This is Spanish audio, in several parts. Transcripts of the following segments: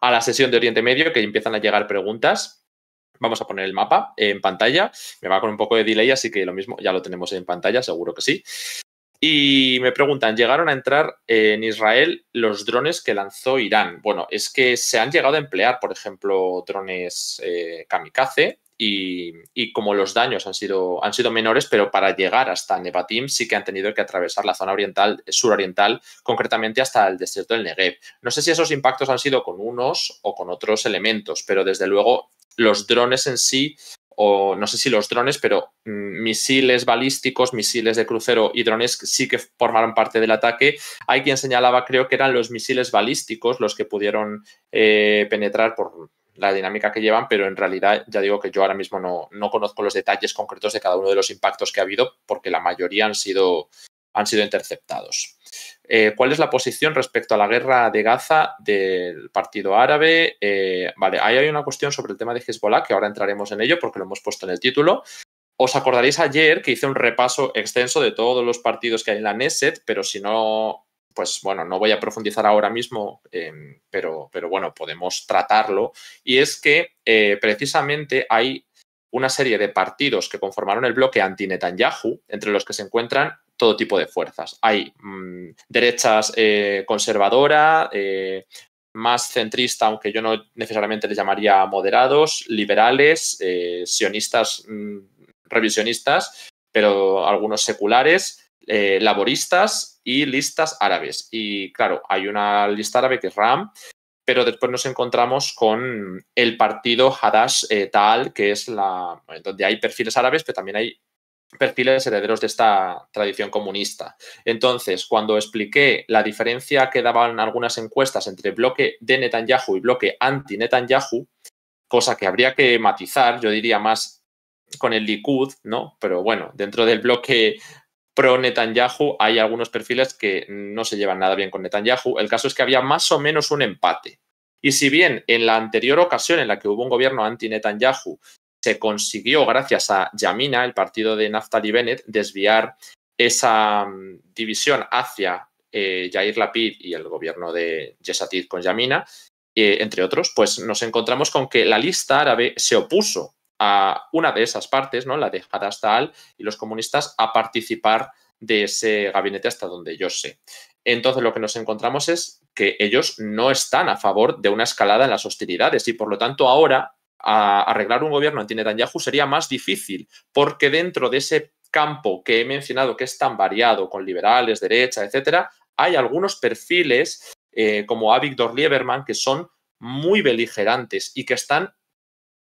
a la sesión de Oriente Medio, que empiezan a llegar preguntas. Vamos a poner el mapa en pantalla. Me va con un poco de delay, así que lo mismo ya lo tenemos en pantalla, seguro que sí. Y me preguntan, ¿llegaron a entrar en Israel los drones que lanzó Irán? Bueno, es que se han llegado a emplear, por ejemplo, drones eh, kamikaze y, como los daños han sido, han sido menores, pero para llegar hasta Nevatim sí que han tenido que atravesar la zona oriental, suroriental, concretamente hasta el desierto del Negev. No sé si esos impactos han sido con unos o con otros elementos, pero desde luego los drones en sí, o no sé si los drones, pero mm, misiles balísticos, misiles de crucero y drones sí que formaron parte del ataque. Hay quien señalaba, creo que eran los misiles balísticos los que pudieron eh, penetrar por la dinámica que llevan, pero en realidad ya digo que yo ahora mismo no, conozco los detalles concretos de cada uno de los impactos que ha habido, porque la mayoría han sido, han sido interceptados. Eh, ¿Cuál es la posición respecto a la guerra de Gaza del Partido Árabe? Eh, vale, ahí hay una cuestión sobre el tema de Hezbollah, que ahora entraremos en ello porque lo hemos puesto en el título. Os acordaréis ayer que hice un repaso extenso de todos los partidos que hay en la Neset, pero si no pues bueno, no voy a profundizar ahora mismo, em, pero, pero bueno, podemos tratarlo. Y es que eh, precisamente hay una serie de partidos que conformaron el bloque anti-Netanyahu, entre los que se encuentran todo tipo de fuerzas. Hay mm, derechas eh, conservadora, eh, más centrista, aunque yo no necesariamente les llamaría moderados, liberales, sionistas, mm, revisionistas, pero algunos seculares, eh, laboristas y listas árabes. Y claro, hay una lista árabe que es RAM, pero después nos encontramos con el partido Hadash eh, Tal, que es la donde hay perfiles árabes, pero también hay perfiles herederos de esta tradición comunista. Entonces, cuando expliqué la diferencia que daban algunas encuestas entre bloque de Netanyahu y bloque anti-Netanyahu, cosa que habría que matizar, yo diría más con el Likud, ¿no? Pero bueno, dentro del bloque pro Netanyahu, hay algunos perfiles que no se llevan nada bien con Netanyahu. El caso es que había más o menos un empate. Y si bien en la anterior ocasión en la que hubo un gobierno anti-Netanyahu se consiguió, gracias a Yamina, el partido de Naftali Bennett, desviar esa mm, división hacia eh, Yair Lapid y el gobierno de Yesatid con Yamina, eh, entre otros, pues nos encontramos con que la lista árabe se opuso a una de esas partes, ¿no? la de Al y los comunistas, a participar de ese gabinete hasta donde yo sé. Entonces lo que nos encontramos es que ellos no están a favor de una escalada en las hostilidades y por lo tanto ahora a arreglar un gobierno anti-Netanyahu sería más difícil porque dentro de ese campo que he mencionado que es tan variado con liberales, derecha, etcétera, hay algunos perfiles eh, como como Víctor Lieberman que son muy beligerantes y que están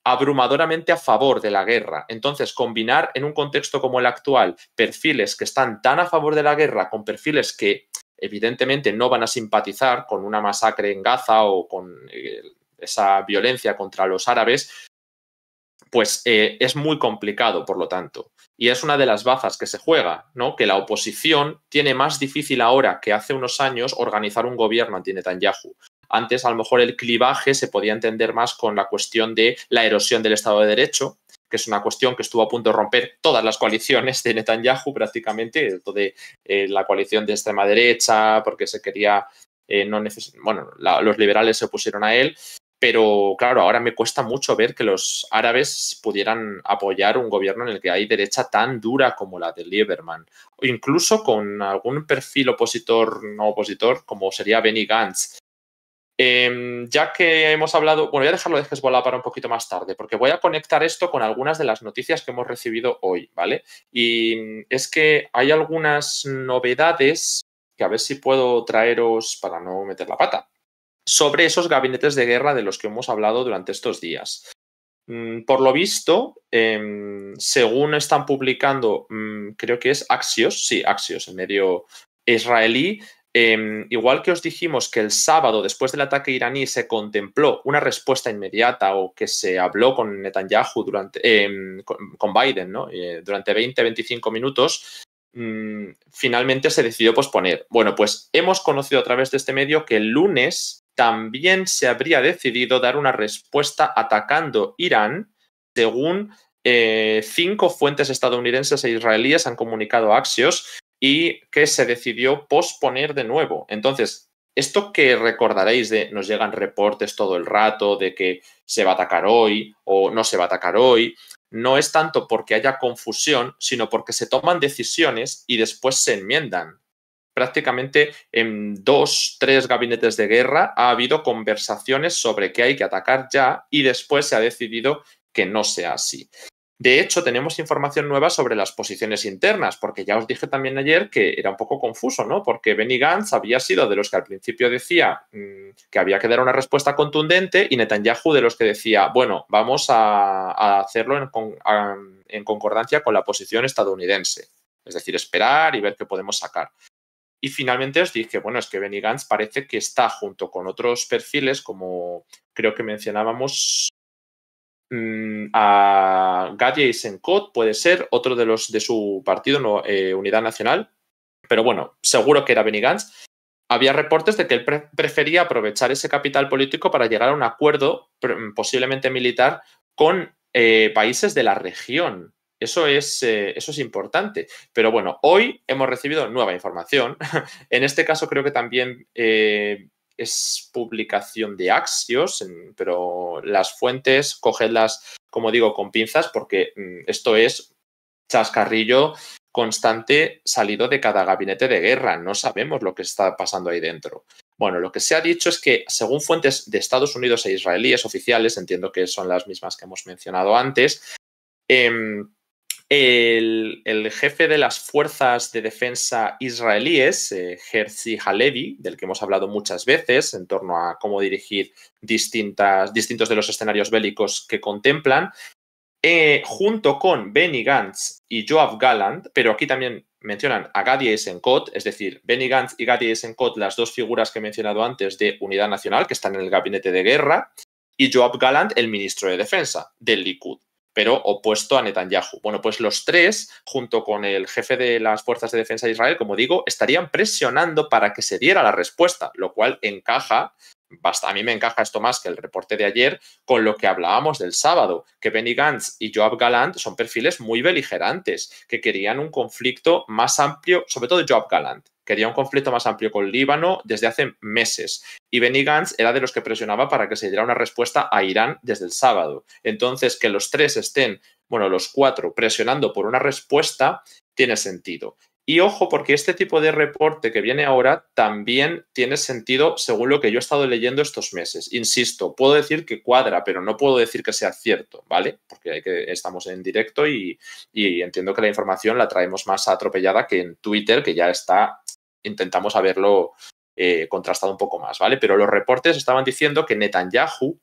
abrumadoramente a favor de la guerra. Entonces, combinar en un contexto como el actual perfiles que están tan a favor de la guerra con perfiles que evidentemente no van a simpatizar con una masacre en Gaza o con eh, esa violencia contra los árabes, pues eh, es muy complicado, por lo tanto. Y es una de las bazas que se juega, ¿no? Que la oposición tiene más difícil ahora que hace unos años organizar un gobierno anti Netanyahu. Antes, a lo mejor, el clivaje se podía entender más con la cuestión de la erosión del Estado de Derecho, que es una cuestión que estuvo a punto de romper todas las coaliciones de Netanyahu prácticamente, de eh, la coalición de extrema derecha, porque se quería, eh, no bueno, los liberales se opusieron a él, pero claro, ahora me cuesta mucho ver que los árabes pudieran apoyar un gobierno en el que hay derecha tan dura como la de Lieberman, o incluso con algún perfil opositor, no opositor, como sería Benny Gantz, Em, ya que hemos hablado, bueno, voy a dejarlo de Hezbollah para un poquito más tarde, porque voy a conectar esto con algunas de las noticias que hemos recibido hoy, ¿vale? Y es que hay algunas novedades que a ver si puedo traeros para no meter la pata sobre esos gabinetes de guerra de los que hemos hablado durante estos días. Mm, por lo visto, em, según están publicando, mm, creo que es Axios, sí, Axios, el medio israelí, Em, igual que os dijimos que el sábado, después del ataque iraní, se contempló una respuesta inmediata o que se habló con Netanyahu durante, em, con, Biden eh, durante 20-25 minutos, mm, finalmente se decidió posponer. Bueno, pues hemos conocido a través de este medio que el lunes también se habría decidido dar una respuesta atacando Irán, según eh, cinco fuentes estadounidenses e israelíes han comunicado a Axios, y que se decidió posponer de nuevo. Entonces, esto que recordaréis de nos llegan reportes todo el rato de que se va a atacar hoy o no se va a atacar hoy, no es tanto porque haya confusión, sino porque se toman decisiones y después se enmiendan. Prácticamente en dos, tres gabinetes de guerra ha habido conversaciones sobre que hay que atacar ya y después se ha decidido que no sea así. De hecho, tenemos información nueva sobre las posiciones internas, porque ya os dije también ayer que era un poco confuso, ¿no? Porque Benny Gantz había sido de los que al principio decía mm, que había que dar una respuesta contundente y Netanyahu de los que decía, bueno, vamos a, hacerlo en, en concordancia con la posición estadounidense. Es decir, esperar y ver qué podemos sacar. Y finalmente os dije, bueno, es que Benny Gantz parece que está junto con otros perfiles, como creo que mencionábamos Mm, a en Sencot, puede ser, otro de los de su partido, eh, Unidad Nacional, pero bueno, seguro que era Benny Gantz. Había reportes de que él prefería aprovechar ese capital político para llegar a un acuerdo, mm, posiblemente militar, con eh, países de la región. Eso es, eh, eso es importante. Pero bueno, hoy hemos recibido nueva información. en este caso creo que también es publicación de Axios, pero las fuentes, cogedlas, como digo, con pinzas, porque mm, esto es chascarrillo constante salido de cada gabinete de guerra. No sabemos lo que está pasando ahí dentro. Bueno, lo que se ha dicho es que, según fuentes de Estados Unidos e israelíes oficiales, entiendo que son las mismas que hemos mencionado antes, eh, el, jefe de las fuerzas de defensa israelíes, Herzi eh, Halevi, del que hemos hablado muchas veces en torno a cómo dirigir distintas, distintos de los escenarios bélicos que contemplan, eh, junto con Benny Gantz y Joab Gallant, pero aquí también mencionan a Gadi Eisenkot, es decir, Benny Gantz y Gadi Eisenkot, las dos figuras que he mencionado antes de Unidad Nacional, que están en el gabinete de guerra, y Joab Gallant, el ministro de Defensa del Likud pero opuesto a Netanyahu. Bueno, pues los tres, junto con el jefe de las fuerzas de defensa de Israel, como digo, estarían presionando para que se diera la respuesta, lo cual encaja Basta, a mí me encaja esto más que el reporte de ayer con lo que hablábamos del sábado, que Benny Gantz y Joab Galant son perfiles muy beligerantes, que querían un conflicto más amplio, sobre todo Joab Galant, quería un conflicto más amplio con Líbano desde hace meses. Y Benny Gantz era de los que presionaba para que se diera una respuesta a Irán desde el sábado. Entonces, que los tres estén, bueno, los cuatro, presionando por una respuesta, tiene sentido. Y ojo, porque este tipo de reporte que viene ahora también tiene sentido según lo que yo he estado leyendo estos meses. Insisto, puedo decir que cuadra, pero no puedo decir que sea cierto, ¿vale? Porque hay que, estamos en directo y, entiendo que la información la traemos más atropellada que en Twitter, que ya está, intentamos haberlo eh, contrastado un poco más, ¿vale? Pero los reportes estaban diciendo que Netanyahu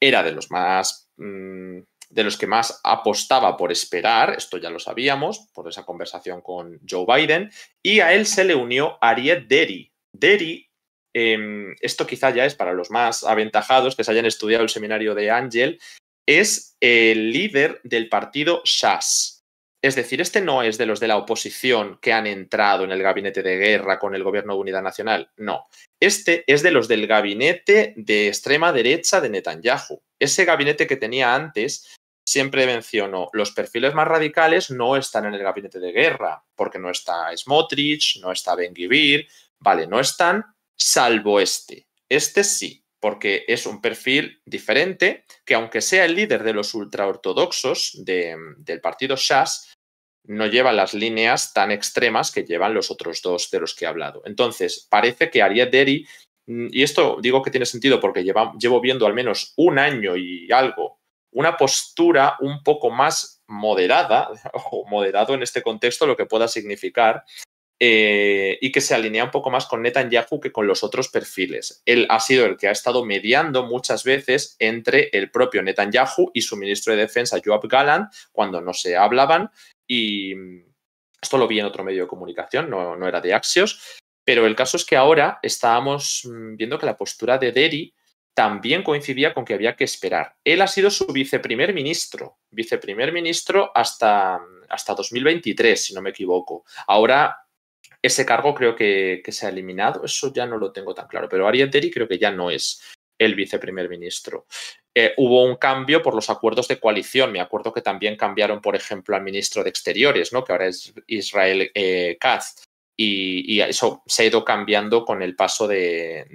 era de los más mm, de los que más apostaba por esperar, esto ya lo sabíamos por esa conversación con Joe Biden, y a él se le unió Ariette Derry. Derry, em, esto quizá ya es para los más aventajados que se hayan estudiado el seminario de Ángel, es el líder del partido Shas. Es decir, este no es de los de la oposición que han entrado en el gabinete de guerra con el gobierno de unidad nacional, no. Este es de los del gabinete de extrema derecha de Netanyahu. Ese gabinete que tenía antes siempre menciono, los perfiles más radicales no están en el gabinete de guerra, porque no está Smotrich, no está Ben Gibir, vale, no están, salvo este. Este sí, porque es un perfil diferente que aunque sea el líder de los ultraortodoxos del partido Shas, no lleva las líneas tan extremas que llevan los otros dos de los que he hablado. Entonces, parece que Ariad Deri, y esto digo que tiene sentido porque llevo viendo al menos un año y algo una postura un poco más moderada, o moderado en este contexto, lo que pueda significar, eh, y que se alinea un poco más con Netanyahu que con los otros perfiles. Él ha sido el que ha estado mediando muchas veces entre el propio Netanyahu y su ministro de Defensa, Joab Gallant, cuando no se hablaban, y mm, esto lo vi en otro medio de comunicación, no, no era de Axios, pero el caso es que ahora estábamos mm, viendo que la postura de Deri también coincidía con que había que esperar. Él ha sido su viceprimer ministro, viceprimer ministro hasta, hasta 2023, si no me equivoco. Ahora ese cargo creo que, se ha eliminado, eso ya no lo tengo tan claro, pero Deri creo que ya no es el viceprimer ministro. Eh, hubo un cambio por los acuerdos de coalición, me acuerdo que también cambiaron, por ejemplo, al ministro de Exteriores, ¿no? que ahora es Israel eh, Katz y, eso se ha ido cambiando con el paso de,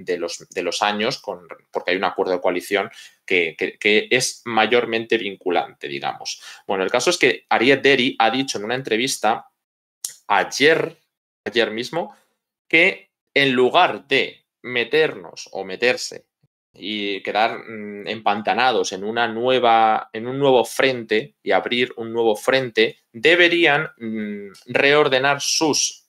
los, años, porque hay un acuerdo de coalición que, es mayormente vinculante, digamos. Bueno, el caso es que Ariel Derry ha dicho en una entrevista ayer, ayer mismo, que en lugar de meternos o meterse y quedar mm, empantanados en una nueva en un nuevo frente y abrir un nuevo frente deberían mm, reordenar sus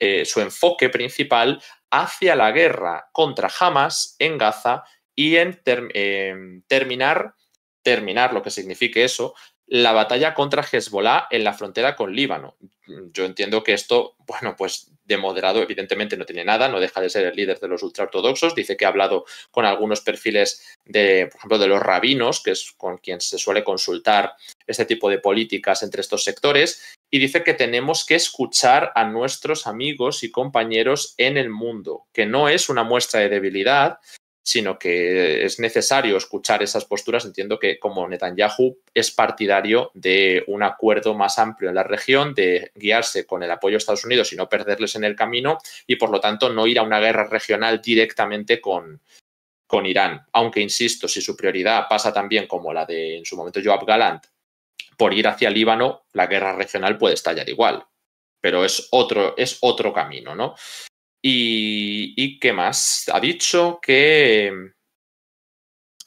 eh, su enfoque principal hacia la guerra contra Hamas en Gaza y en eh, terminar, terminar lo que signifique eso, la batalla contra Hezbollah en la frontera con Líbano. Yo entiendo que esto, bueno, pues de moderado evidentemente no tiene nada, no deja de ser el líder de los ultraortodoxos, dice que ha hablado con algunos perfiles de, por ejemplo, de los rabinos, que es con quien se suele consultar este tipo de políticas entre estos sectores, y dice que tenemos que escuchar a nuestros amigos y compañeros en el mundo, que no es una muestra de debilidad, sino que es necesario escuchar esas posturas. Entiendo que como Netanyahu es partidario de un acuerdo más amplio en la región, de guiarse con el apoyo de Estados Unidos y no perderles en el camino y por lo tanto no ir a una guerra regional directamente con, Irán. Aunque, insisto, si su prioridad pasa también como la de en su momento Joab Galant por ir hacia Líbano, la guerra regional puede estallar igual. Pero es otro, es otro camino, ¿no? Y, qué más? Ha dicho que, em,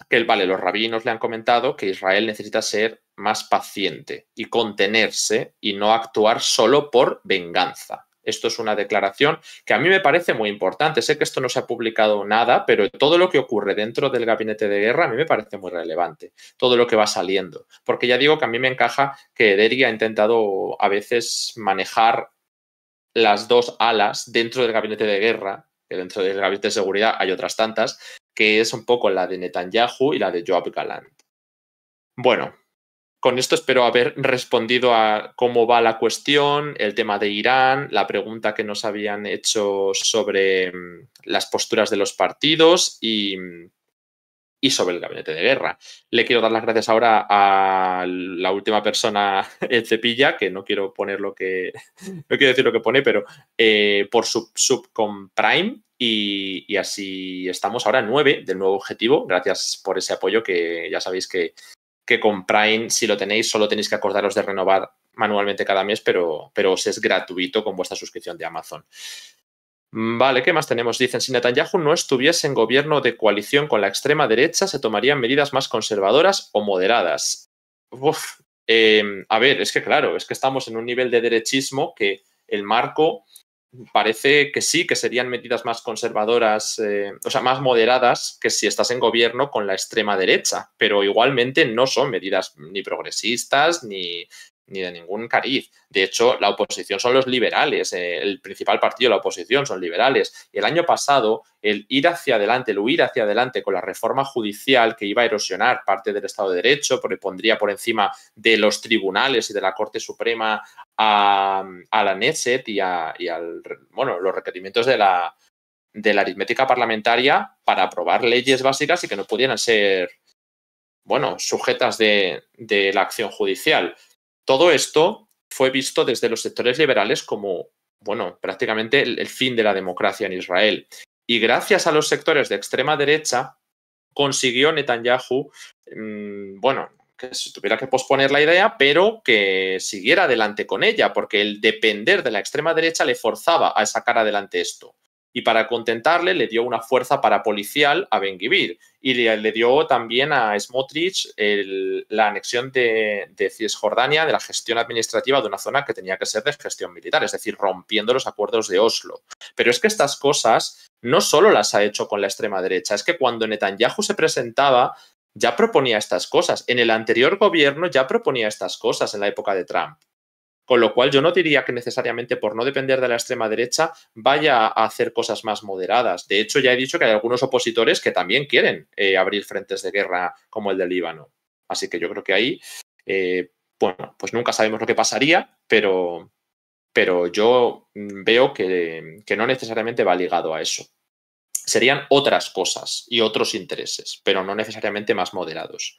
que, vale, los rabinos le han comentado que Israel necesita ser más paciente y contenerse y no actuar solo por venganza. Esto es una declaración que a mí me parece muy importante. Sé que esto no se ha publicado nada, pero todo lo que ocurre dentro del gabinete de guerra a mí me parece muy relevante, todo lo que va saliendo. Porque ya digo que a mí me encaja que Deri ha intentado a veces manejar las dos alas dentro del gabinete de guerra, que dentro del gabinete de seguridad hay otras tantas, que es un poco la de Netanyahu y la de Joab Galant. Bueno, con esto espero haber respondido a cómo va la cuestión, el tema de Irán, la pregunta que nos habían hecho sobre mm, las posturas de los partidos y mm, y sobre el gabinete de guerra. Le quiero dar las gracias ahora a la última persona en cepilla, que no quiero poner lo que, no quiero decir lo que pone, pero eh, por sub, sub con Prime. Y, así estamos ahora nueve del nuevo objetivo. Gracias por ese apoyo que ya sabéis que, que con Prime, si lo tenéis, solo tenéis que acordaros de renovar manualmente cada mes, pero, pero os es gratuito con vuestra suscripción de Amazon. Mm, vale, ¿qué más tenemos? Dicen, si Netanyahu no estuviese en gobierno de coalición con la extrema derecha, se tomarían medidas más conservadoras o moderadas. Uf, em, a ver, es que claro, es que estamos en un nivel de derechismo que el marco parece que sí, que serían medidas más conservadoras, eh, o sea, más moderadas que si estás en gobierno con la extrema derecha, pero igualmente no son medidas ni progresistas, ni, ni de ningún cariz. De hecho, la oposición son los liberales, eh, el principal partido de la oposición son liberales. Y el año pasado, el ir hacia adelante, el huir hacia adelante con la reforma judicial que iba a erosionar parte del Estado de Derecho, porque pondría por encima de los tribunales y de la Corte Suprema a, la NESET y, a, al, bueno, los requerimientos de la, de la aritmética parlamentaria para aprobar leyes básicas y que no pudieran ser, bueno, sujetas de, de la acción judicial. Todo esto fue visto desde los sectores liberales como, bueno, prácticamente el, fin de la democracia en Israel. Y gracias a los sectores de extrema derecha, consiguió Netanyahu, mm, bueno, que se tuviera que posponer la idea, pero que siguiera adelante con ella, porque el depender de la extrema derecha le forzaba a sacar adelante esto y para contentarle le dio una fuerza parapolicial a Ben-Gibir y le, dio también a Smotrich la anexión de, de, Cisjordania de la gestión administrativa de una zona que tenía que ser de gestión militar, es decir, rompiendo los acuerdos de Oslo. Pero es que estas cosas no solo las ha hecho con la extrema derecha, es que cuando Netanyahu se presentaba ya proponía estas cosas, en el anterior gobierno ya proponía estas cosas en la época de Trump. Con lo cual, yo no diría que necesariamente por no depender de la extrema derecha vaya a hacer cosas más moderadas. De hecho, ya he dicho que hay algunos opositores que también quieren eh, abrir frentes de guerra como el del Líbano. Así que yo creo que ahí, eh, bueno, pues nunca sabemos lo que pasaría, pero, pero yo mm, veo que, que no necesariamente va ligado a eso serían otras cosas y otros intereses, pero no necesariamente más moderados.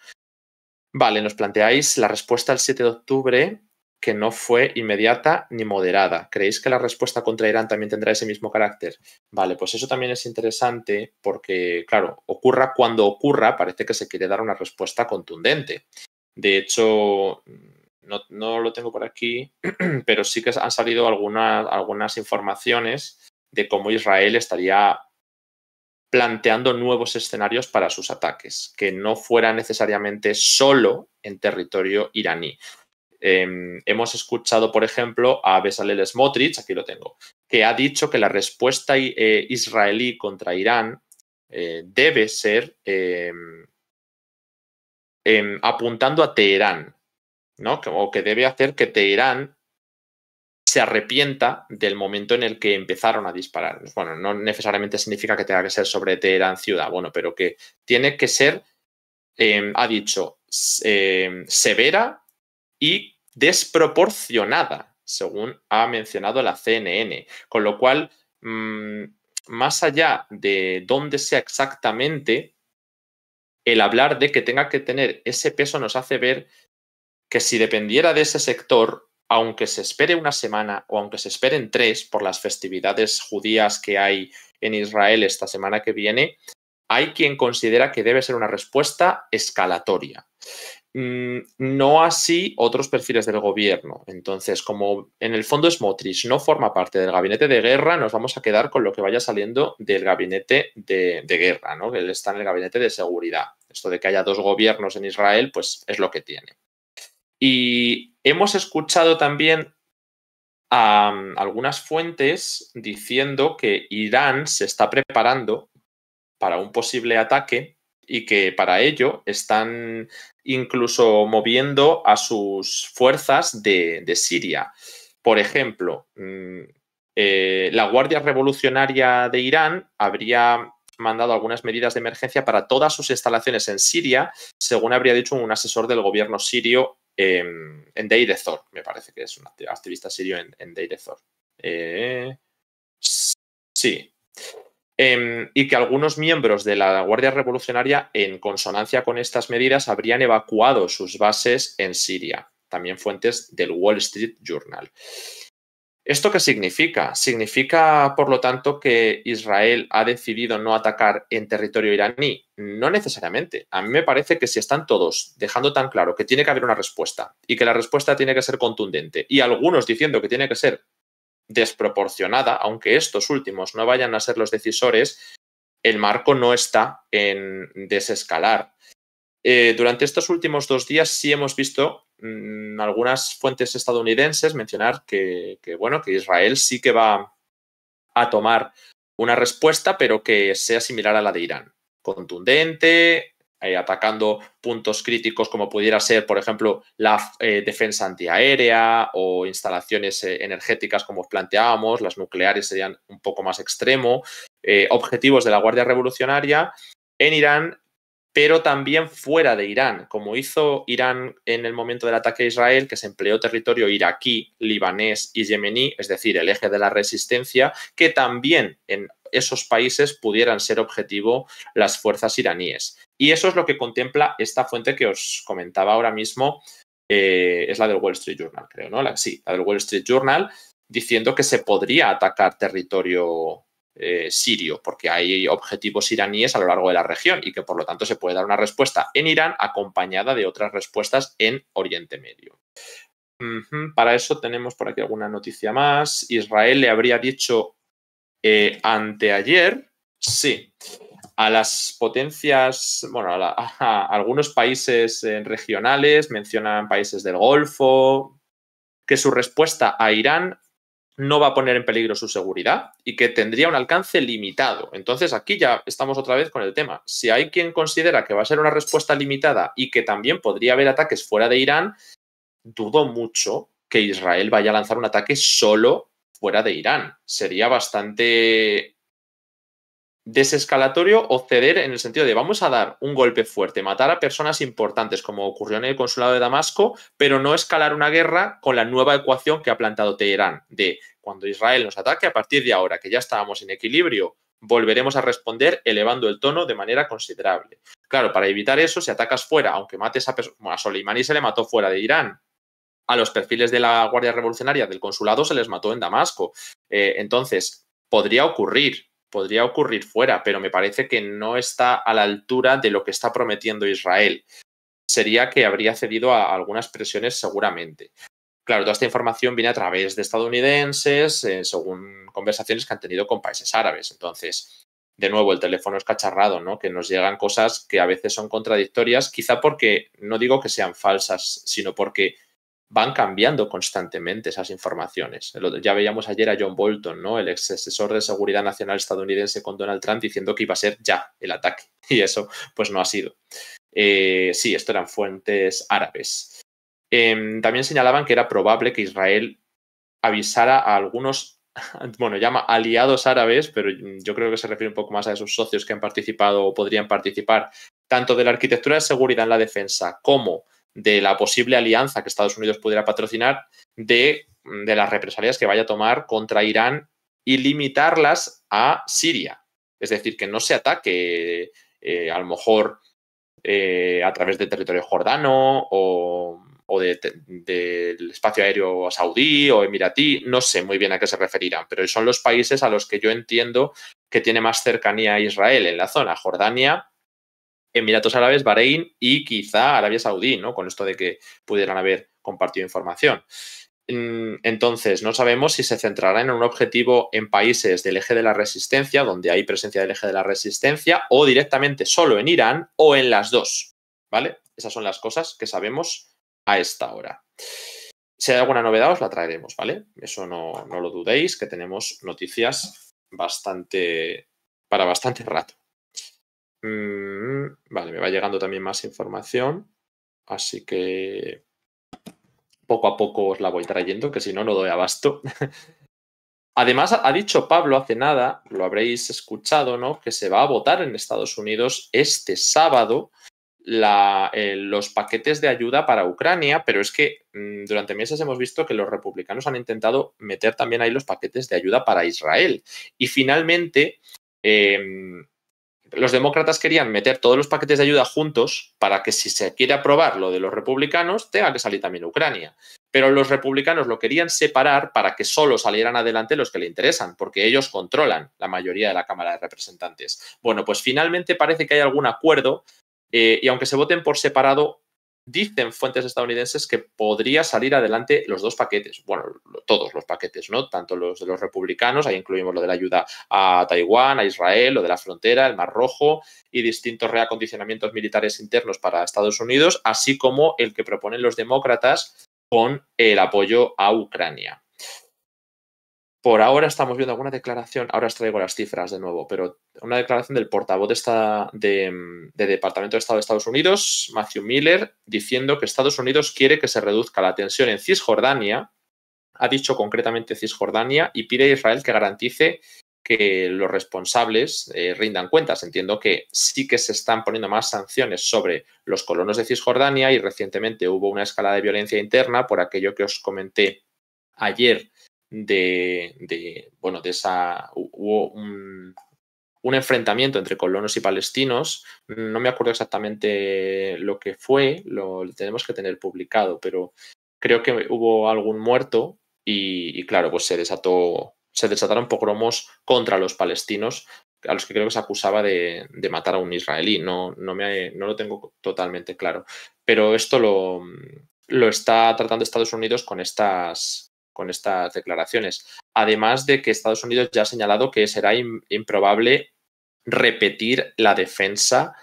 Vale, nos planteáis la respuesta el 7 de octubre que no fue inmediata ni moderada. ¿Creéis que la respuesta contra Irán también tendrá ese mismo carácter? Vale, pues eso también es interesante porque, claro, ocurra cuando ocurra, parece que se quiere dar una respuesta contundente. De hecho, no, lo tengo por aquí, pero sí que han salido algunas informaciones de cómo Israel estaría planteando nuevos escenarios para sus ataques, que no fuera necesariamente solo en territorio iraní. Em, hemos escuchado, por ejemplo, a Besalel Smotrich, aquí lo tengo, que ha dicho que la respuesta eh, israelí contra Irán eh, debe ser em, em, apuntando a Teherán, ¿no? O que debe hacer que Teherán se arrepienta del momento en el que empezaron a disparar. Bueno, no necesariamente significa que tenga que ser sobre Teherán ciudad, bueno, pero que tiene que ser, ha dicho, severa y desproporcionada, según ha mencionado la CNN. Con lo cual, mm, más allá de dónde sea exactamente, el hablar de que tenga que tener ese peso nos hace ver que si dependiera de ese sector, aunque se espere una semana o aunque se esperen tres por las festividades judías que hay en Israel esta semana que viene, hay quien considera que debe ser una respuesta escalatoria. Mm, no así otros perfiles del gobierno. Entonces, como en el fondo es motriz, no forma parte del gabinete de guerra, nos vamos a quedar con lo que vaya saliendo del gabinete de, guerra, ¿no? Él está en el gabinete de seguridad. Esto de que haya dos gobiernos en Israel, pues es lo que tiene. Y hemos escuchado también a algunas fuentes diciendo que Irán se está preparando para un posible ataque y que para ello están incluso moviendo a sus fuerzas de, Siria. Por ejemplo, mm, eh, la Guardia Revolucionaria de Irán habría mandado algunas medidas de emergencia para todas sus instalaciones en Siria, según habría dicho un asesor del gobierno sirio en Deir me parece que es un activista sirio en, Deir ez eh, sí. Em, y que algunos miembros de la Guardia Revolucionaria, en consonancia con estas medidas, habrían evacuado sus bases en Siria, también fuentes del Wall Street Journal. ¿Esto qué significa? Significa, por lo tanto, que Israel ha decidido no atacar en territorio iraní. No necesariamente. A mí me parece que si están todos dejando tan claro que tiene que haber una respuesta y que la respuesta tiene que ser contundente y algunos diciendo que tiene que ser desproporcionada, aunque estos últimos no vayan a ser los decisores, el marco no está en desescalar. Eh, durante estos últimos dos días sí hemos visto mm, algunas fuentes estadounidenses mencionar que, que, bueno, que Israel sí que va a tomar una respuesta, pero que sea similar a la de Irán. Contundente, eh, atacando puntos críticos como pudiera ser, por ejemplo, la eh, defensa antiaérea o instalaciones eh, energéticas como planteábamos, las nucleares serían un poco más extremo, objetivos de la Guardia Revolucionaria en Irán, pero también fuera de Irán, como hizo Irán en el momento del ataque a Israel, que se empleó territorio iraquí, libanés y yemení, es decir, el eje de la resistencia, que también en esos países pudieran ser objetivo las fuerzas iraníes. Y eso es lo que contempla esta fuente que os comentaba ahora mismo, eh, es la del Wall Street Journal, creo, ¿no? La, sí, la del Wall Street Journal, diciendo que se podría atacar territorio eh, sirio, porque hay objetivos iraníes a lo largo de la región y que por lo tanto se puede dar una respuesta en Irán acompañada de otras respuestas en Oriente Medio. Para eso tenemos por aquí alguna noticia más. Israel le habría dicho eh, anteayer, sí, a las potencias, bueno, a, algunos países eh, regionales, mencionan países del Golfo, que su respuesta a Irán no va a poner en peligro su seguridad y que tendría un alcance limitado. Entonces aquí ya estamos otra vez con el tema. Si hay quien considera que va a ser una respuesta limitada y que también podría haber ataques fuera de Irán, dudo mucho que Israel vaya a lanzar un ataque solo fuera de Irán. Sería bastante desescalatorio o ceder en el sentido de vamos a dar un golpe fuerte, matar a personas importantes como ocurrió en el consulado de Damasco, pero no escalar una guerra con la nueva ecuación que ha plantado Teherán de cuando Israel nos ataque a partir de ahora que ya estábamos en equilibrio, volveremos a responder elevando el tono de manera considerable. Claro, para evitar eso, si atacas fuera, aunque mates a, a Soleimani se le mató fuera de Irán, a los perfiles de la Guardia Revolucionaria del Consulado se les mató en Damasco. Eh, entonces, podría ocurrir, podría ocurrir fuera, pero me parece que no está a la altura de lo que está prometiendo Israel. Sería que habría cedido a algunas presiones seguramente. Claro, toda esta información viene a través de estadounidenses, eh, según conversaciones que han tenido con países árabes. Entonces, de nuevo, el teléfono es cacharrado, ¿no? Que nos llegan cosas que a veces son contradictorias, quizá porque, no digo que sean falsas, sino porque van cambiando constantemente esas informaciones. Ya veíamos ayer a John Bolton, ¿no? el ex asesor de seguridad nacional estadounidense con Donald Trump, diciendo que iba a ser ya el ataque. Y eso, pues no ha sido. Eh, sí, esto eran fuentes árabes. Em, también señalaban que era probable que Israel avisara a algunos, bueno, llama aliados árabes, pero yo creo que se refiere un poco más a esos socios que han participado o podrían participar, tanto de la arquitectura de seguridad en la defensa como de la posible alianza que Estados Unidos pudiera patrocinar, mm, de, las represalias que vaya a tomar contra Irán y limitarlas a Siria. Es decir, que no se ataque eh, a lo mejor eh, a través del territorio jordano o, del espacio aéreo saudí o emiratí, no sé muy bien a qué se referirán, pero son los países a los que yo entiendo que tiene más cercanía a Israel en la zona, Jordania Emiratos Árabes, Bahrein y quizá Arabia Saudí, ¿no? Con esto de que pudieran haber compartido información. Mm, entonces, no sabemos si se centrará en un objetivo en países del eje de la resistencia, donde hay presencia del eje de la resistencia, o directamente solo en Irán, o en las dos. ¿Vale? Esas son las cosas que sabemos a esta hora. Si hay alguna novedad, os la traeremos, ¿vale? Eso no, no lo dudéis, que tenemos noticias bastante para bastante rato. Mm, vale, me va llegando también más información, así que poco a poco os la voy trayendo, que si no, no doy abasto. Además, ha dicho Pablo hace nada, lo habréis escuchado, ¿no? Que se va a votar en Estados Unidos este sábado la, eh, los paquetes de ayuda para Ucrania, pero es que mm, durante meses hemos visto que los republicanos han intentado meter también ahí los paquetes de ayuda para Israel. Y finalmente, eh, los demócratas querían meter todos los paquetes de ayuda juntos para que si se quiere aprobar lo de los republicanos, tenga que salir también Ucrania. Pero los republicanos lo querían separar para que solo salieran adelante los que le interesan, porque ellos controlan la mayoría de la Cámara de Representantes. Bueno, pues finalmente parece que hay algún acuerdo eh, y aunque se voten por separado, dicen fuentes estadounidenses que podría salir adelante los dos paquetes, bueno, todos los paquetes, ¿no? Tanto los de los republicanos, ahí incluimos lo de la ayuda a Taiwán, a Israel, lo de la frontera, el Mar Rojo y distintos reacondicionamientos militares internos para Estados Unidos, así como el que proponen los demócratas con el apoyo a Ucrania. Por ahora estamos viendo alguna declaración, ahora os traigo las cifras de nuevo, pero una declaración del portavoz de, Departamento de Estado de Estados Unidos, Matthew Miller, diciendo que Estados Unidos quiere que se reduzca la tensión en Cisjordania, ha dicho concretamente Cisjordania, y pide a Israel que garantice que los responsables eh, rindan cuentas. Entiendo que sí que se están poniendo más sanciones sobre los colonos de Cisjordania y recientemente hubo una escalada de violencia interna por aquello que os comenté ayer de, bueno, de esa, hubo un, enfrentamiento entre colonos y palestinos. No me acuerdo exactamente lo que fue, lo tenemos que tener publicado, pero creo que hubo algún muerto y, claro, pues se desató, se desataron pogromos contra los palestinos a los que creo que se acusaba de, matar a un israelí. No, no, no lo tengo totalmente claro. Pero esto lo, lo está tratando Estados Unidos con estas, con estas declaraciones. Además de que Estados Unidos ya ha señalado que será improbable repetir la defensa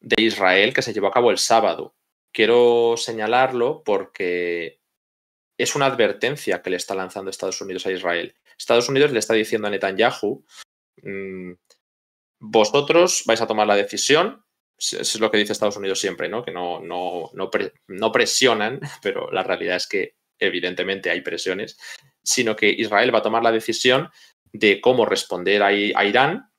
de Israel que se llevó a cabo el sábado. Quiero señalarlo porque es una advertencia que le está lanzando Estados Unidos a Israel. Estados Unidos le está diciendo a Netanyahu, mm, vosotros vais a tomar la decisión, es lo que dice Estados Unidos siempre, ¿no? que no, no presionan, pero la realidad es que evidentemente hay presiones, sino que Israel va a tomar la decisión de cómo responder a, Irán,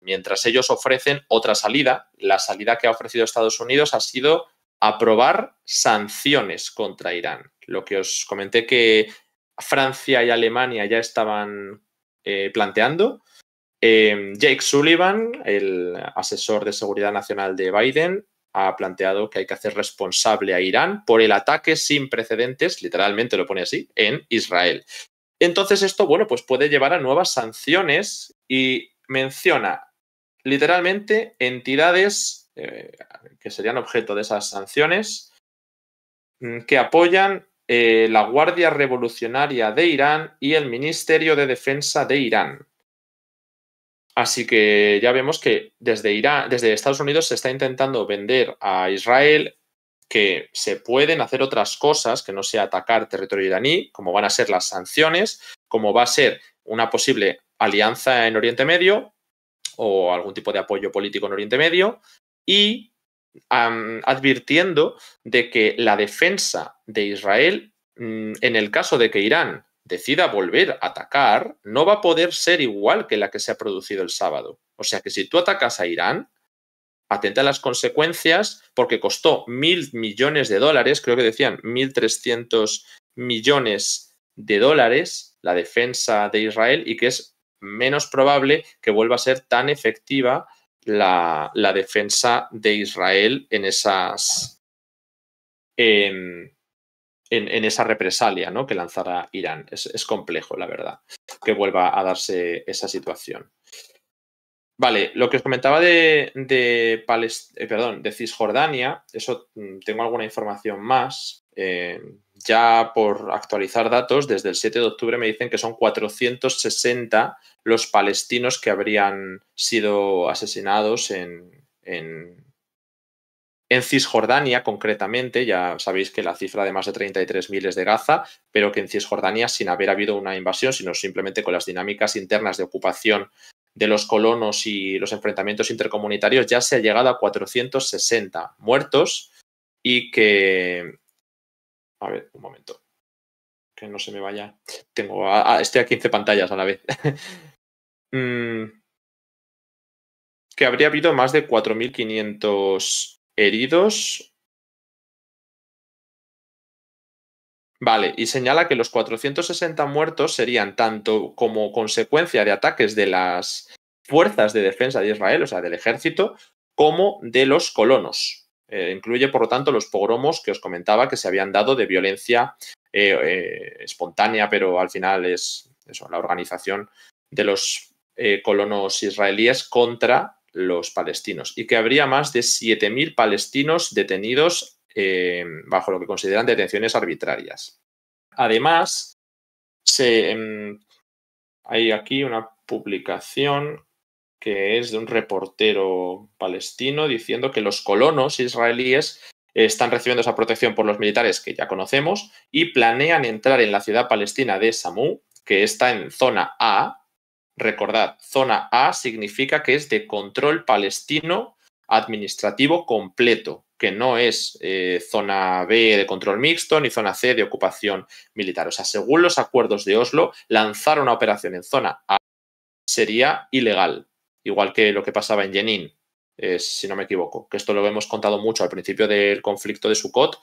mientras ellos ofrecen otra salida. La salida que ha ofrecido Estados Unidos ha sido aprobar sanciones contra Irán. Lo que os comenté que Francia y Alemania ya estaban eh, planteando. Eh, Jake Sullivan, el asesor de seguridad nacional de Biden, ha planteado que hay que hacer responsable a Irán por el ataque sin precedentes, literalmente lo pone así, en Israel. Entonces esto, bueno, pues puede llevar a nuevas sanciones y menciona literalmente entidades eh, que serían objeto de esas sanciones mm, que apoyan eh, la Guardia Revolucionaria de Irán y el Ministerio de Defensa de Irán. Así que ya vemos que desde, Irán, desde Estados Unidos se está intentando vender a Israel que se pueden hacer otras cosas que no sea atacar territorio iraní, como van a ser las sanciones, como va a ser una posible alianza en Oriente Medio o algún tipo de apoyo político en Oriente Medio y advirtiendo de que la defensa de Israel, mm, en el caso de que Irán decida volver a atacar, no va a poder ser igual que la que se ha producido el sábado. O sea que si tú atacas a Irán, atenta a las consecuencias porque costó mil millones de dólares, creo que decían mil trescientos millones de dólares la defensa de Israel y que es menos probable que vuelva a ser tan efectiva la, defensa de Israel en esas, en, esa represalia ¿no? que lanzara Irán. Es, complejo, la verdad, que vuelva a darse esa situación. Vale, lo que os comentaba de, de, eh, perdón, de Cisjordania, eso mm, tengo alguna información más. Eh, ya por actualizar datos, desde el 7 de octubre me dicen que son 460 los palestinos que habrían sido asesinados en, en Cisjordania, concretamente, ya sabéis que la cifra de más de 33.000 es de Gaza, pero que en Cisjordania, sin haber habido una invasión, sino simplemente con las dinámicas internas de ocupación de los colonos y los enfrentamientos intercomunitarios, ya se ha llegado a 460 muertos y que... A ver, un momento. Que no se me vaya. Tengo... Ah, ah, estoy a 15 pantallas a la vez. Mm, que habría habido más de 4.500 heridos. Vale, y señala que los 460 muertos serían tanto como consecuencia de ataques de las fuerzas de defensa de Israel, o sea, del ejército, como de los colonos. Eh, incluye, por lo tanto, los pogromos que os comentaba que se habían dado de violencia eh, eh, espontánea, pero al final es la organización de los colonos israelíes contra los palestinos y que habría más de 7.000 palestinos detenidos eh, bajo lo que consideran detenciones arbitrarias. Además, em, hay aquí una publicación que es de un reportero palestino diciendo que los colonos israelíes están recibiendo esa protección por los militares que ya conocemos y planean entrar en la ciudad palestina de Samú, que está en zona A, Recordad, zona A significa que es de control palestino administrativo completo, que no es eh, zona B de control mixto ni zona C de ocupación militar. O sea, según los acuerdos de Oslo, lanzar una operación en zona A sería ilegal, igual que lo que pasaba en Jenin, eh, si no me equivoco, que esto lo hemos contado mucho al principio del conflicto de Sukkot,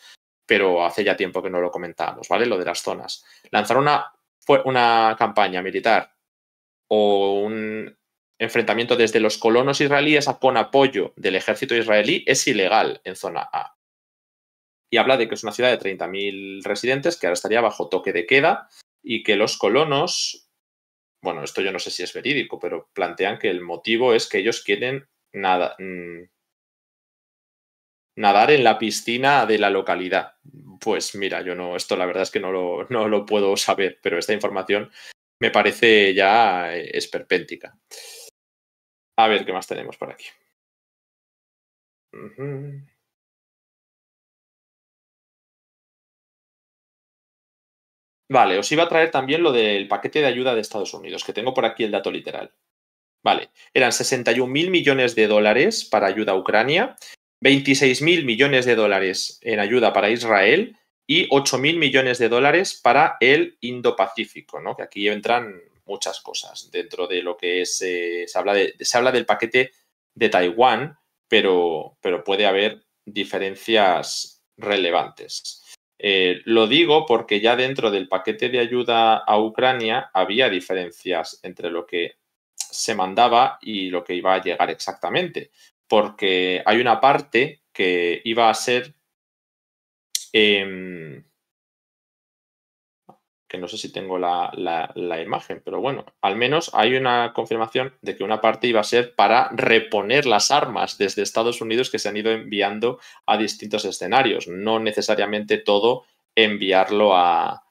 pero hace ya tiempo que no lo comentábamos, ¿vale? Lo de las zonas. Lanzar una, una campaña militar o un enfrentamiento desde los colonos israelíes con apoyo del ejército israelí es ilegal en zona A. Y habla de que es una ciudad de 30.000 residentes que ahora estaría bajo toque de queda y que los colonos, bueno, esto yo no sé si es verídico, pero plantean que el motivo es que ellos quieren nada, mm, nadar en la piscina de la localidad. Pues mira, yo no, esto la verdad es que no no lo puedo saber, pero esta información me parece ya eh, esperpéntica. A ver qué más tenemos por aquí. Vale, os iba a traer también lo del paquete de ayuda de Estados Unidos, que tengo por aquí el dato literal. Vale, eran mil millones de dólares para ayuda a Ucrania, mil millones de dólares en ayuda para Israel y 8.000 millones de dólares para el Indo-Pacífico, ¿no? que aquí entran muchas cosas dentro de lo que es, eh, se, habla se habla del paquete de Taiwán, pero, pero puede haber diferencias relevantes. Eh, lo digo porque ya dentro del paquete de ayuda a Ucrania había diferencias entre lo que se mandaba y lo que iba a llegar exactamente, porque hay una parte que iba a ser Em, que no sé si tengo la, imagen, pero bueno, al menos hay una confirmación de que una parte iba a ser para reponer las armas desde Estados Unidos que se han ido enviando a distintos escenarios, no necesariamente todo enviarlo a,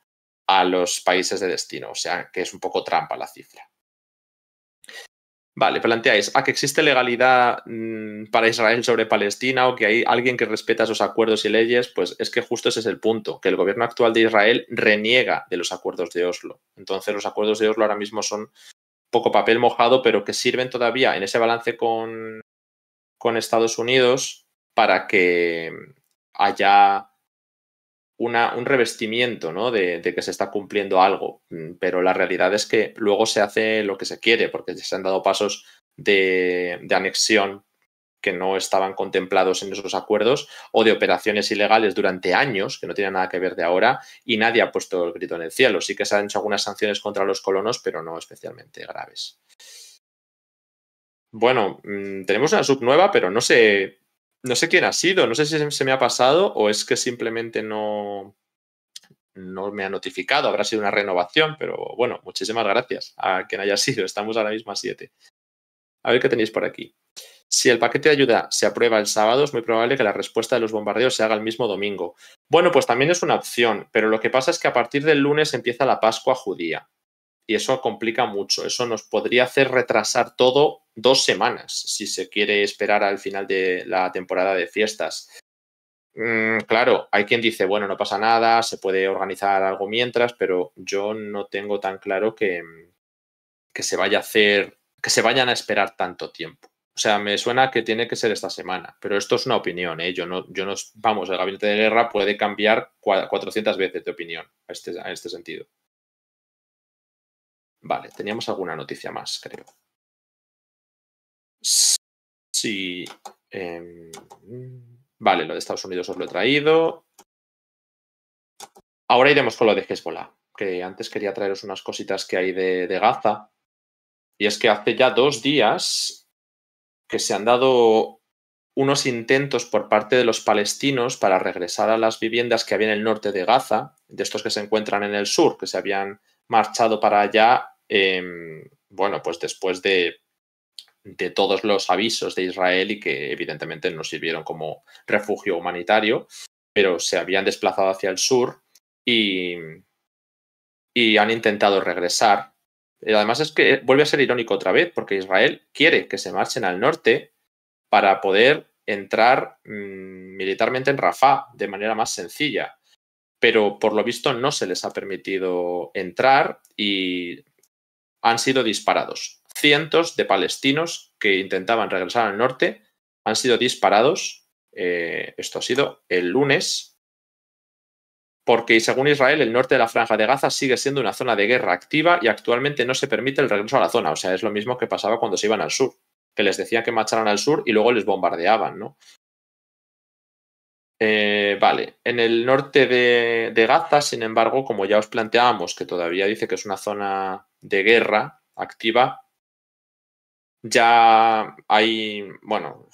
a los países de destino, o sea que es un poco trampa la cifra. Vale, planteáis a ah, que existe legalidad mm, para Israel sobre Palestina o que hay alguien que respeta esos acuerdos y leyes, pues es que justo ese es el punto, que el gobierno actual de Israel reniega de los acuerdos de Oslo. Entonces los acuerdos de Oslo ahora mismo son poco papel mojado, pero que sirven todavía en ese balance con, con Estados Unidos para que haya un revestimiento de, que se está cumpliendo algo, mm, pero la realidad es que luego se hace lo que se quiere, porque se han dado pasos de, de anexión que no estaban contemplados en esos acuerdos o de operaciones ilegales durante años, que no tienen nada que ver de ahora, y nadie ha puesto el grito en el cielo. Sí que se han hecho algunas sanciones contra los colonos, pero no especialmente graves. Bueno, mm, tenemos una sub nueva, pero no sé no sé quién ha sido, no sé si se me ha pasado o es que simplemente no, no me ha notificado, habrá sido una renovación, pero bueno, muchísimas gracias a quien haya sido, estamos a la misma siete. A ver qué tenéis por aquí. Si el paquete de ayuda se aprueba el sábado, es muy probable que la respuesta de los bombardeos se haga el mismo domingo. Bueno, pues también es una opción, pero lo que pasa es que a partir del lunes empieza la Pascua judía y eso complica mucho. Eso nos podría hacer retrasar todo dos semanas si se quiere esperar al final de la temporada de fiestas. Mm, claro, hay quien dice, bueno, no pasa nada, se puede organizar algo mientras, pero yo no tengo tan claro que, mm, que se vaya a hacer, que se vayan a esperar tanto tiempo. O sea, me suena que tiene que ser esta semana, pero esto es una opinión, ¿eh? Yo no, yo no, vamos, el gabinete de guerra puede cambiar 400 veces de opinión en este, este sentido. Vale, teníamos alguna noticia más, creo. Sí. Em, vale, lo de Estados Unidos os lo he traído. Ahora iremos con lo de Hezbollah, que antes quería traeros unas cositas que hay de, de Gaza. Y es que hace ya dos días que se han dado unos intentos por parte de los palestinos para regresar a las viviendas que había en el norte de Gaza, de estos que se encuentran en el sur, que se habían marchado para allá Em, bueno, pues después de, todos los avisos de Israel y que evidentemente no sirvieron como refugio humanitario, pero se habían desplazado hacia el sur y, han intentado regresar. Además es que vuelve a ser irónico otra vez, porque Israel quiere que se marchen al norte para poder entrar mm, militarmente en Rafah de manera más sencilla. Pero por lo visto no se les ha permitido entrar y han sido disparados. Cientos de palestinos que intentaban regresar al norte han sido disparados. Eh, esto ha sido el lunes. Porque según Israel, el norte de la franja de Gaza sigue siendo una zona de guerra activa y actualmente no se permite el regreso a la zona. O sea, es lo mismo que pasaba cuando se iban al sur, que les decían que marcharan al sur y luego les bombardeaban, ¿no? Eh, vale, en el norte de, de Gaza, sin embargo, como ya os planteábamos, que todavía dice que es una zona de guerra activa, ya hay, bueno,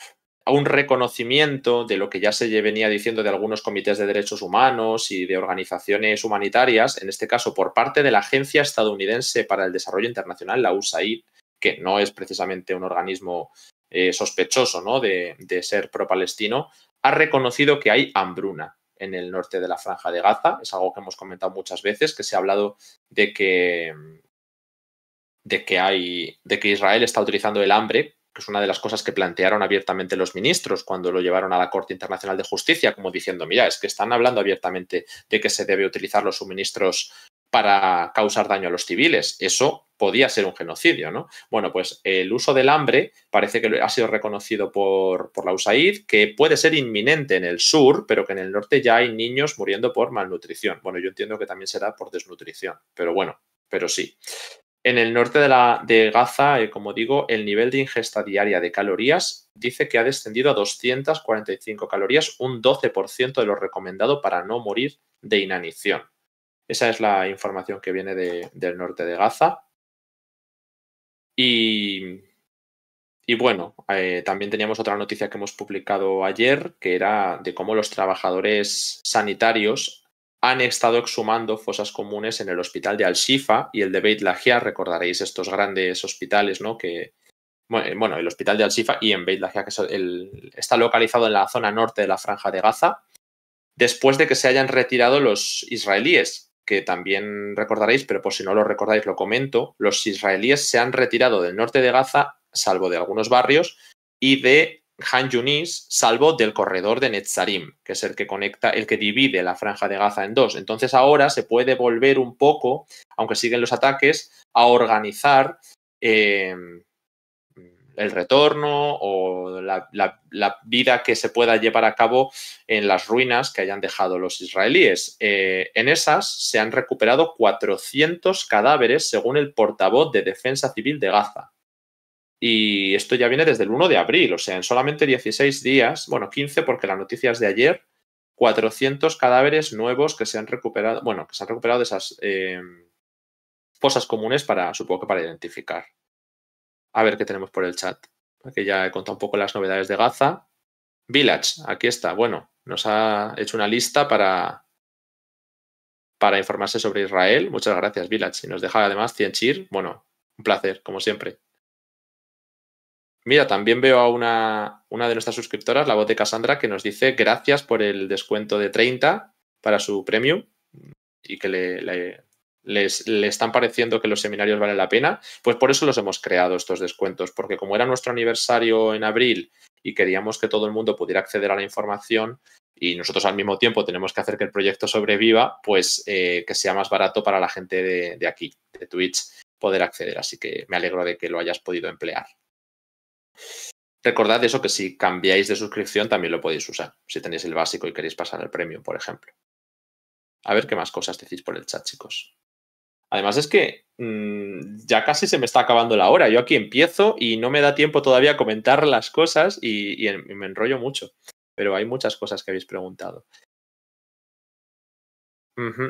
un reconocimiento de lo que ya se venía diciendo de algunos comités de derechos humanos y de organizaciones humanitarias, en este caso por parte de la Agencia Estadounidense para el Desarrollo Internacional, la USAID, que no es precisamente un organismo eh, sospechoso ¿no? de, de ser pro-palestino, ha reconocido que hay hambruna en el norte de la franja de Gaza. Es algo que hemos comentado muchas veces, que se ha hablado de que de que, hay, de que Israel está utilizando el hambre, que es una de las cosas que plantearon abiertamente los ministros cuando lo llevaron a la Corte Internacional de Justicia, como diciendo, mira, es que están hablando abiertamente de que se debe utilizar los suministros para causar daño a los civiles. Eso podía ser un genocidio, ¿no? Bueno, pues el uso del hambre parece que ha sido reconocido por, por, la USAID, que puede ser inminente en el sur, pero que en el norte ya hay niños muriendo por malnutrición. Bueno, yo entiendo que también será por desnutrición, pero bueno, pero sí. En el norte de, Gaza, eh, como digo, el nivel de ingesta diaria de calorías dice que ha descendido a 245 calorías, un 12% de lo recomendado para no morir de inanición. Esa es la información que viene del norte de Gaza. Y, bueno, eh, también teníamos otra noticia que hemos publicado ayer, que era de cómo los trabajadores sanitarios han estado exhumando fosas comunes en el hospital de Al-Shifa y el de Beit Lahia, recordaréis estos grandes hospitales, ¿no? Que, bueno, eh, el hospital de Al-Shifa y en Beit Lahia, que está localizado en la zona norte de la franja de Gaza, después de que se hayan retirado los israelíes, que también recordaréis, pero por si no lo recordáis lo comento, los israelíes se han retirado del norte de Gaza, salvo de algunos barrios, y de han Yunis, salvo del corredor de Netzarim, que es el que conecta, el que divide la franja de Gaza en dos. Entonces ahora se puede volver un poco, aunque siguen los ataques, a organizar em, el retorno o la, vida que se pueda llevar a cabo en las ruinas que hayan dejado los israelíes. Eh, en esas se han recuperado 400 cadáveres, según el portavoz de Defensa Civil de Gaza. Y esto ya viene desde el 1 de abril, o sea, en solamente 16 días, bueno, 15 porque la noticia es de ayer, 400 cadáveres nuevos que se han recuperado, bueno, que se han recuperado de esas eh, fosas comunes para, supongo que para identificar. A ver qué tenemos por el chat. Aquí ya he contado un poco las novedades de Gaza. Village, aquí está. Bueno, nos ha hecho una lista para, informarse sobre Israel. Muchas gracias, Village. Y nos deja además 100 Bueno, un placer, como siempre. Mira, también veo a una, una de nuestras suscriptoras, la voz de Cassandra, que nos dice gracias por el descuento de 30 para su premium y que le, están pareciendo que los seminarios valen la pena, pues por eso los hemos creado estos descuentos, porque como era nuestro aniversario en abril y queríamos que todo el mundo pudiera acceder a la información y nosotros al mismo tiempo tenemos que hacer que el proyecto sobreviva, pues eh, que sea más barato para la gente de, de aquí, de Twitch, poder acceder. Así que me alegro de que lo hayas podido emplear. Recordad eso que si cambiáis de suscripción también lo podéis usar, si tenéis el básico y queréis pasar al premium, por ejemplo. A ver qué más cosas decís por el chat, chicos. Además es que mm, ya casi se me está acabando la hora. Yo aquí empiezo y no me da tiempo todavía a comentar las cosas y, me enrollo mucho. Pero hay muchas cosas que habéis preguntado.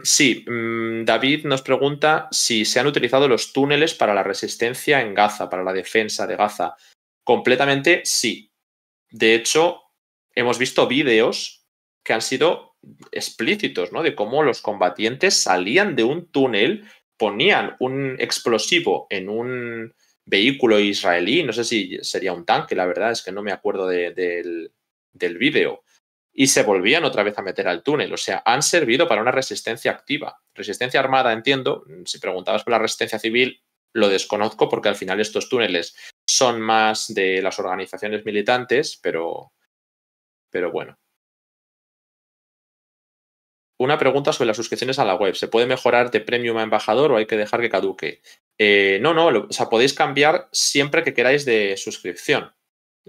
Sí, mm, David nos pregunta si se han utilizado los túneles para la resistencia en Gaza, para la defensa de Gaza. Completamente sí. De hecho, hemos visto vídeos que han sido explícitos, ¿no? De cómo los combatientes salían de un túnel, ponían un explosivo en un vehículo israelí, no sé si sería un tanque, la verdad es que no me acuerdo del, del vídeo, y se volvían otra vez a meter al túnel. O sea, han servido para una resistencia activa. Resistencia armada, entiendo, si preguntabas por la resistencia civil, lo desconozco porque al final estos túneles son más de las organizaciones militantes, pero, pero bueno. Una pregunta sobre las suscripciones a la web. ¿Se puede mejorar de premium a embajador o hay que dejar que caduque? Eh, no, no, o sea, podéis cambiar siempre que queráis de suscripción.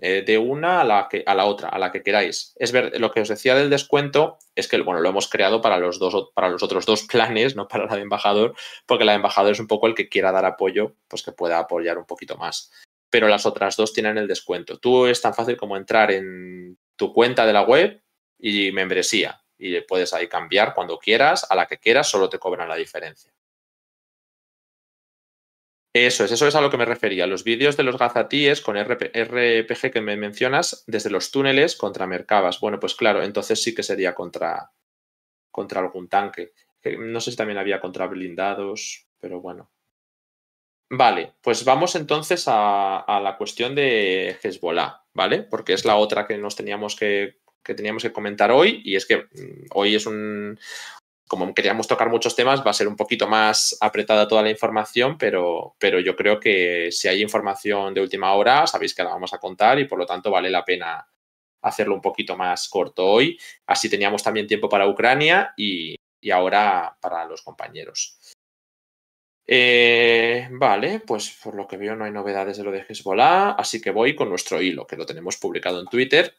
Eh, de una a la, que, a la otra, a la que queráis. Es ver, lo que os decía del descuento es que, bueno, lo hemos creado para los, dos, para los otros dos planes, no para la de embajador, porque la de embajador es un poco el que quiera dar apoyo, pues que pueda apoyar un poquito más pero las otras dos tienen el descuento. Tú es tan fácil como entrar en tu cuenta de la web y membresía y puedes ahí cambiar cuando quieras, a la que quieras, solo te cobran la diferencia. Eso es, eso es a lo que me refería. Los vídeos de los gazatíes con RPG que me mencionas desde los túneles contra mercabas. Bueno, pues claro, entonces sí que sería contra, contra algún tanque. No sé si también había contra blindados, pero bueno. Vale, pues vamos entonces a, la cuestión de Hezbollah, ¿vale? Porque es la otra que nos teníamos que, que teníamos que comentar hoy y es que mm, hoy es un, como queríamos tocar muchos temas, va a ser un poquito más apretada toda la información, pero, yo creo que si hay información de última hora, sabéis que la vamos a contar y por lo tanto vale la pena hacerlo un poquito más corto hoy. Así teníamos también tiempo para Ucrania y ahora para los compañeros. Eh, vale, pues por lo que veo no hay novedades de lo de Hezbollah, así que voy con nuestro hilo, que lo tenemos publicado en Twitter.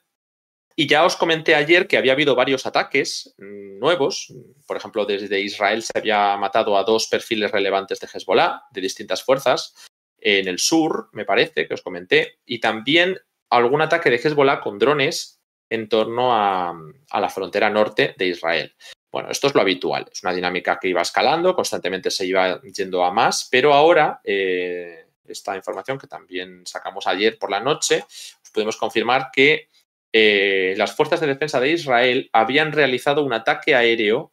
Y ya os comenté ayer que había habido varios ataques nuevos. Por ejemplo, desde Israel se había matado a dos perfiles relevantes de Hezbollah, de distintas fuerzas, en el sur, me parece, que os comenté. Y también algún ataque de Hezbollah con drones en torno a, a la frontera norte de Israel. Bueno, esto es lo habitual, es una dinámica que iba escalando, constantemente se iba yendo a más, pero ahora eh, esta información que también sacamos ayer por la noche, podemos confirmar que eh, las fuerzas de defensa de Israel habían realizado un ataque aéreo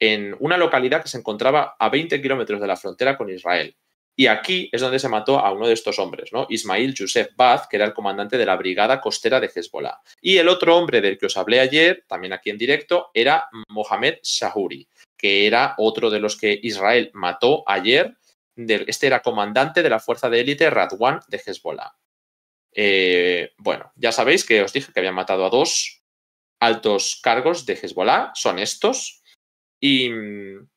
en una localidad que se encontraba a 20 kilómetros de la frontera con Israel. Y aquí es donde se mató a uno de estos hombres, ¿no? Ismail Joseph Baz, que era el comandante de la brigada costera de Hezbollah. Y el otro hombre del que os hablé ayer, también aquí en directo, era Mohamed Shahuri, que era otro de los que Israel mató ayer. Este era comandante de la fuerza de élite Radwan de Hezbollah. Eh, bueno, ya sabéis que os dije que habían matado a dos altos cargos de Hezbollah, son estos. Y mm,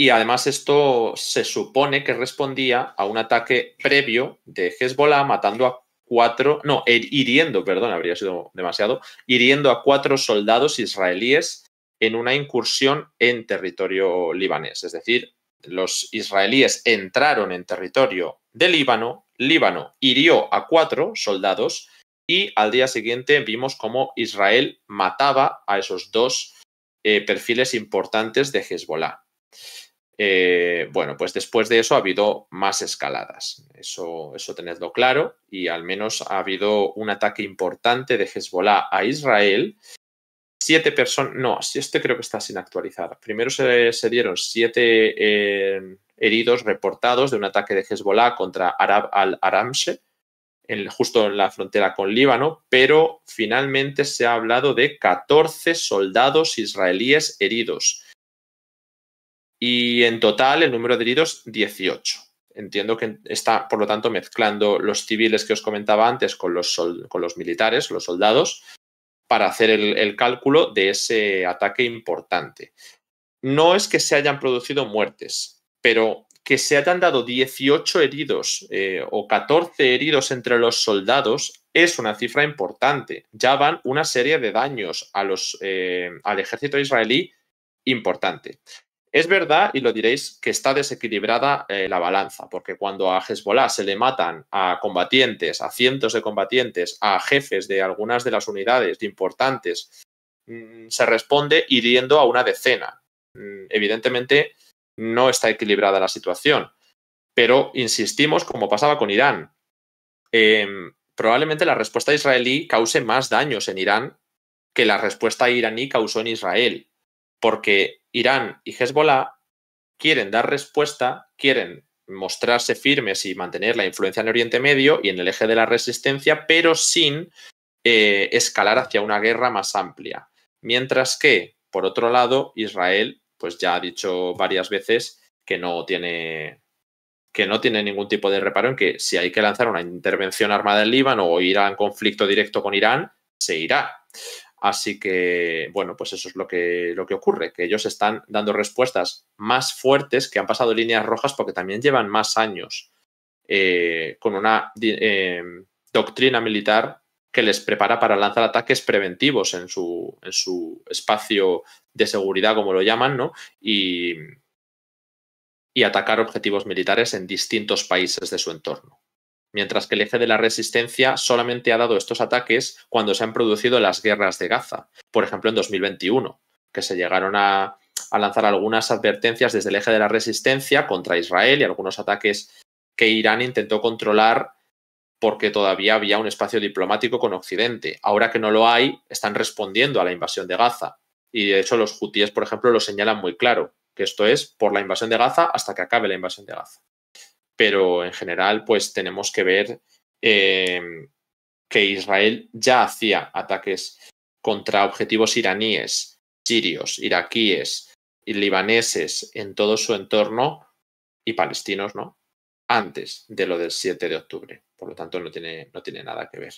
y además esto se supone que respondía a un ataque previo de Hezbollah matando a cuatro, no, er, hiriendo, perdón, habría sido demasiado, hiriendo a cuatro soldados israelíes en una incursión en territorio libanés. Es decir, los israelíes entraron en territorio de Líbano, Líbano hirió a cuatro soldados y al día siguiente vimos cómo Israel mataba a esos dos eh, perfiles importantes de Hezbollah. Eh, bueno, pues después de eso ha habido más escaladas. Eso, eso tenedlo claro. Y al menos ha habido un ataque importante de Hezbollah a Israel. Siete personas. No, este creo que está sin actualizar. Primero se, dieron siete eh, heridos reportados de un ataque de Hezbollah contra Arab al-Aramshe, justo en la frontera con Líbano, pero finalmente se ha hablado de 14 soldados israelíes heridos y en total el número de heridos 18. Entiendo que está, por lo tanto, mezclando los civiles que os comentaba antes con los, con los militares, los soldados, para hacer el, cálculo de ese ataque importante. No es que se hayan producido muertes, pero que se hayan dado 18 heridos eh, o 14 heridos entre los soldados es una cifra importante. Ya van una serie de daños eh, al ejército israelí importante. Es verdad, y lo diréis, que está desequilibrada eh, la balanza, porque cuando a Hezbollah se le matan a combatientes, a cientos de combatientes, a jefes de algunas de las unidades importantes, mm, se responde hiriendo a una decena. Mm, evidentemente, no está equilibrada la situación. Pero insistimos, como pasaba con Irán, em, probablemente la respuesta israelí cause más daños en Irán que la respuesta iraní causó en Israel porque Irán y Hezbollah quieren dar respuesta, quieren mostrarse firmes y mantener la influencia en Oriente Medio y en el eje de la resistencia, pero sin eh, escalar hacia una guerra más amplia. Mientras que, por otro lado, Israel, pues ya ha dicho varias veces que no tiene que no tiene ningún tipo de reparo en que si hay que lanzar una intervención armada en Líbano o ir a un conflicto directo con Irán, se irá. Así que, bueno, pues eso es lo que, lo que ocurre, que ellos están dando respuestas más fuertes que han pasado líneas rojas porque también llevan más años eh, con una eh, doctrina militar que les prepara para lanzar ataques preventivos en su, espacio de seguridad, como lo llaman, ¿no? y atacar objetivos militares en distintos países de su entorno mientras que el eje de la resistencia solamente ha dado estos ataques cuando se han producido las guerras de Gaza, por ejemplo en 2021, que se llegaron a, lanzar algunas advertencias desde el eje de la resistencia contra Israel y algunos ataques que Irán intentó controlar porque todavía había un espacio diplomático con Occidente. Ahora que no lo hay, están respondiendo a la invasión de Gaza. Y de hecho los hutíes, por ejemplo, lo señalan muy claro, que esto es por la invasión de Gaza hasta que acabe la invasión de Gaza pero en general pues tenemos que ver eh, que Israel ya hacía ataques contra objetivos iraníes, sirios, iraquíes y libaneses en todo su entorno y palestinos, ¿no? Antes de lo del 7 de octubre. Por lo tanto, tiene, no tiene nada que ver.